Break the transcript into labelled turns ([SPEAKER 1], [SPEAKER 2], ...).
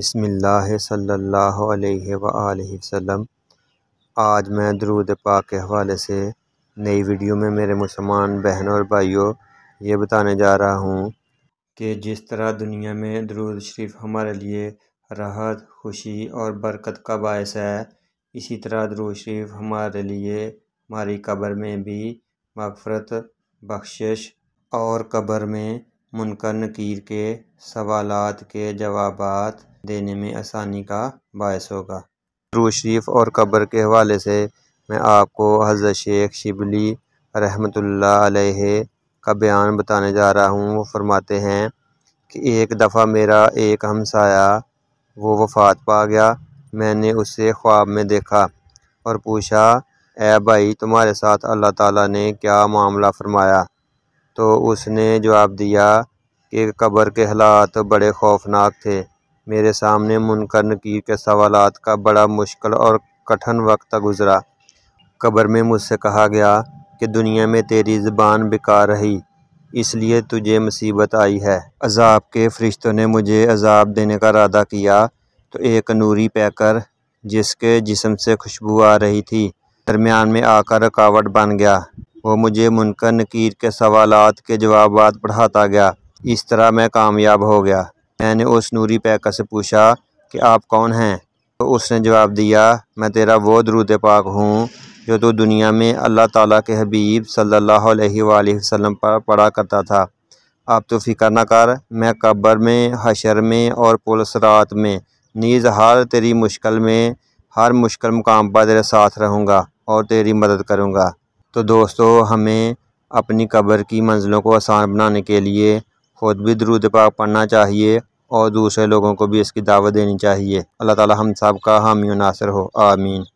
[SPEAKER 1] बसमिल्लाम आज मैं दरूद पाक के हवाले से नई वीडियो में मेरे मुसलमान बहन और भाइयों ये बताने जा रहा हूँ कि जिस तरह दुनिया में दरूद शरीफ हमारे लिए राहत खुशी और बरकत का बायस है इसी तरह दरूद शरीफ हमारे लिए हमारी कब्र में भी मफ़रत बख्शिश और कब्र में मुनकर नकीर के सवालत के जवाबात देने में आसानी का बायस होगा रू शरीफ और कब्र के हवाले से मैं आपको हज़रत शेख शिबली रहमतुल्लाह ला का बयान बताने जा रहा हूँ वो फरमाते हैं कि एक दफ़ा मेरा एक हमसाया वो वफ़ात पा गया मैंने उसे ख्वाब में देखा और पूछा ए भाई तुम्हारे साथ अल्लाह ताला ने क्या मामला फरमाया तो उसने जवाब दिया कि कब्र के हालात बड़े खौफनाक थे मेरे सामने मुनकर नकीर के सवाल का बड़ा मुश्किल और कठिन वक्त गुज़रा कब्र में मुझसे कहा गया कि दुनिया में तेरी ज़बान बेकार रही इसलिए तुझे मुसीबत आई है अजाब के फरिश्तों ने मुझे अजाब देने का इरादा किया तो एक नूरी पैकर जिसके जिसम से खुशबू आ रही थी दरमियान में आकर रुकावट बन गया वो मुझे मुनकर नकीर के सवालात के जवाब पढ़ाता गया इस तरह मैं कामयाब हो गया मैंने उस नूरी पैकर से पूछा कि आप कौन हैं तो उसने जवाब दिया मैं तेरा वो दरूद पाक हूँ जो तो दुनिया में अल्लाह ताला के हबीब सल्लल्लाहु अलैहि वसल्लम पर पढ़ा करता था आप तो फ़िक्र न कर मैं कब्र में हशर में और रात में नीज़ हर तेरी मुश्किल में हर मुश्किल मुकाम पर तेरे साथ रहूँगा और तेरी मदद करूँगा तो दोस्तों हमें अपनी कब्र की मंजिलों को आसान बनाने के लिए खुद भी दरुद पाक पढ़ना चाहिए और दूसरे लोगों को भी इसकी दावत देनी चाहिए अल्लाह ताला हम सब का हामी नासर हो आमीन